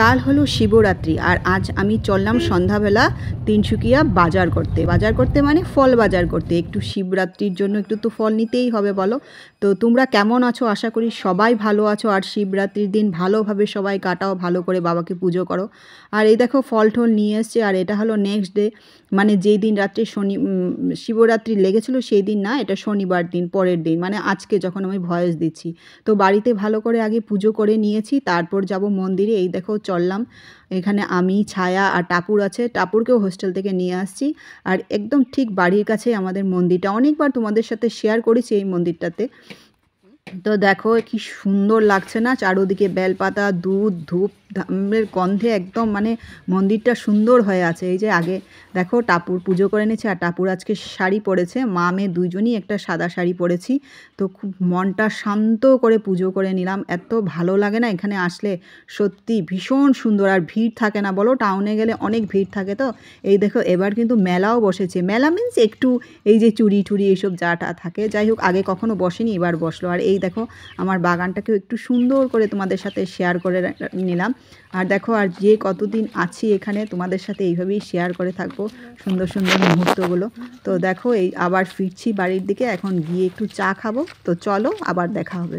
কাল হলো শিবরাত্রি আর আজ আমি চললাম সন্ধ্যাবেলা তিনসুকিয়া বাজার করতে বাজার করতে মানে ফল বাজার করতে একটু শিবরাত্রির জন্য একটু তো ফল নিতেই হবে বলো তো তোমরা কেমন আছো আশা করি সবাই ভালো আছো আর শিবরাত্রির দিন ভালোভাবে সবাই কাটাও ভালো করে বাবাকে পুজো করো আর এই দেখো ফল ঠল নিয়ে এসছে আর এটা হলো নেক্সট ডে মানে যেই দিন রাত্রে শনি শিবরাত্রি লেগেছিলো সেই দিন না এটা শনিবার দিন পরের দিন মানে আজকে যখন আমি ভয়েস দিচ্ছি তো বাড়িতে ভালো করে আগে পুজো করে নিয়েছি তারপর যাব মন্দিরে এই দেখো চললাম এখানে আমি ছায়া আর টাপুর আছে টাপুরকেও হোস্টেল থেকে নিয়ে আসছি আর একদম ঠিক বাড়ির কাছে আমাদের মন্দিরটা অনেকবার তোমাদের সাথে শেয়ার করেছি এই মন্দিরটাতে তো দেখো কি সুন্দর লাগছে না চারোদিকে বেলপাতা দুধ ধূপ ধামের গন্ধে একদম মানে মন্দিরটা সুন্দর হয়ে আছে এই যে আগে দেখো টাপুর পুজো করে নিয়েছে আর টাপুর আজকে শাড়ি পরেছে মা মেয়ে দুজনই একটা সাদা শাড়ি পরেছি তো খুব মনটা শান্ত করে পুজো করে নিলাম এত ভালো লাগে না এখানে আসলে সত্যি ভীষণ সুন্দর আর ভিড় থাকে না বলো টাউনে গেলে অনেক ভিড় থাকে তো এই দেখো এবার কিন্তু মেলাও বসেছে মেলা মিন্স একটু এই যে চুরি টুরি এইসব যাটা থাকে যাই হোক আগে কখনো বসেনি এবার বসলো আর এই দেখো দেখো আমার বাগানটাকেও একটু সুন্দর করে তোমাদের সাথে শেয়ার করে নিলাম আর দেখো আর যে কতদিন আছি এখানে তোমাদের সাথে এইভাবেই শেয়ার করে থাকবো সুন্দর সুন্দর মুহূর্তগুলো তো দেখো এই আবার ফিরছি বাড়ির দিকে এখন গিয়ে একটু চা খাবো তো চলো আবার দেখা হবে